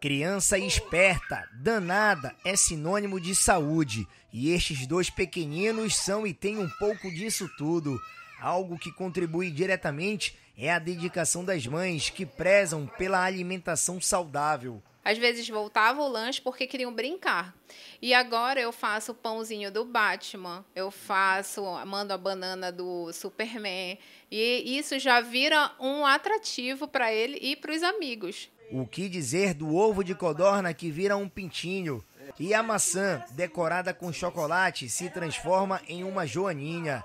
Criança esperta, danada, é sinônimo de saúde. E estes dois pequeninos são e têm um pouco disso tudo. Algo que contribui diretamente é a dedicação das mães que prezam pela alimentação saudável. Às vezes voltava o lanche porque queriam brincar. E agora eu faço o pãozinho do Batman, eu faço, mando a banana do Superman. E isso já vira um atrativo para ele e para os amigos. O que dizer do ovo de codorna que vira um pintinho? E a maçã, decorada com chocolate, se transforma em uma joaninha.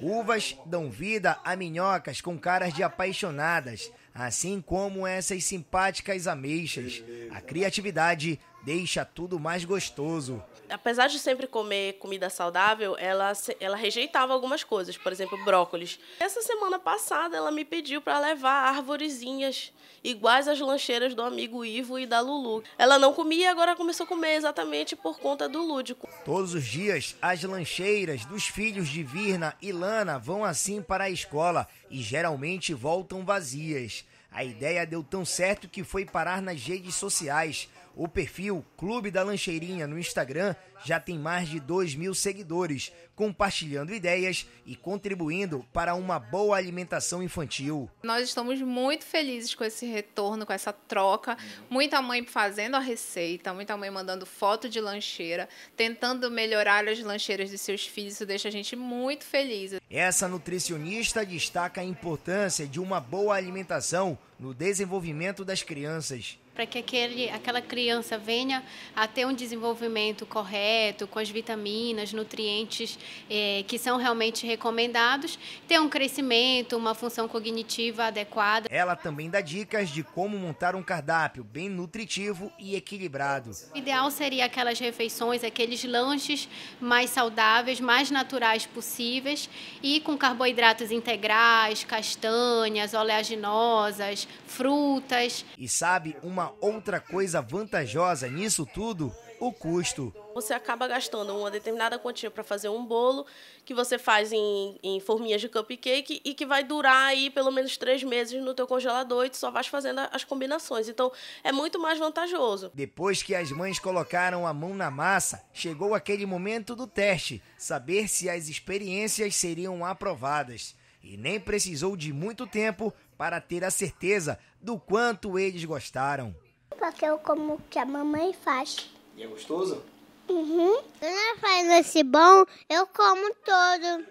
Uvas dão vida a minhocas com caras de apaixonadas assim como essas simpáticas ameixas. A criatividade deixa tudo mais gostoso. Apesar de sempre comer comida saudável, ela, ela rejeitava algumas coisas, por exemplo, brócolis. Essa semana passada ela me pediu para levar árvorezinhas iguais às lancheiras do amigo Ivo e da Lulu. Ela não comia e agora começou a comer exatamente por conta do lúdico. Todos os dias, as lancheiras dos filhos de Virna e Lana vão assim para a escola e geralmente voltam vazias. A ideia deu tão certo que foi parar nas redes sociais, o perfil Clube da Lancheirinha no Instagram já tem mais de 2 mil seguidores, compartilhando ideias e contribuindo para uma boa alimentação infantil. Nós estamos muito felizes com esse retorno, com essa troca. Muita mãe fazendo a receita, muita mãe mandando foto de lancheira, tentando melhorar as lancheiras de seus filhos. Isso deixa a gente muito feliz. Essa nutricionista destaca a importância de uma boa alimentação no desenvolvimento das crianças para que aquele, aquela criança venha a ter um desenvolvimento correto, com as vitaminas, nutrientes eh, que são realmente recomendados, ter um crescimento, uma função cognitiva adequada. Ela também dá dicas de como montar um cardápio bem nutritivo e equilibrado. O ideal seria aquelas refeições, aqueles lanches mais saudáveis, mais naturais possíveis e com carboidratos integrais, castanhas, oleaginosas, frutas. E sabe uma outra coisa vantajosa nisso tudo, o custo. Você acaba gastando uma determinada quantia para fazer um bolo que você faz em, em, forminhas de cupcake e que vai durar aí pelo menos três meses no teu congelador e tu só vais fazendo as combinações. Então é muito mais vantajoso. Depois que as mães colocaram a mão na massa, chegou aquele momento do teste, saber se as experiências seriam aprovadas e nem precisou de muito tempo para ter a certeza do quanto eles gostaram. Porque eu como que a mamãe faz. E é gostoso? Uhum. não faz lanche bom, eu como todo.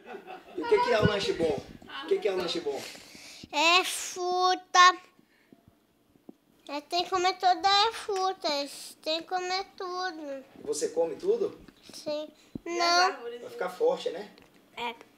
E o que, que é o lanche bom? O que, que é o lanche bom? É fruta. É, tem que comer todas as frutas. Tem que comer tudo. Você come tudo? Sim. Não. Vai ficar forte, né? É.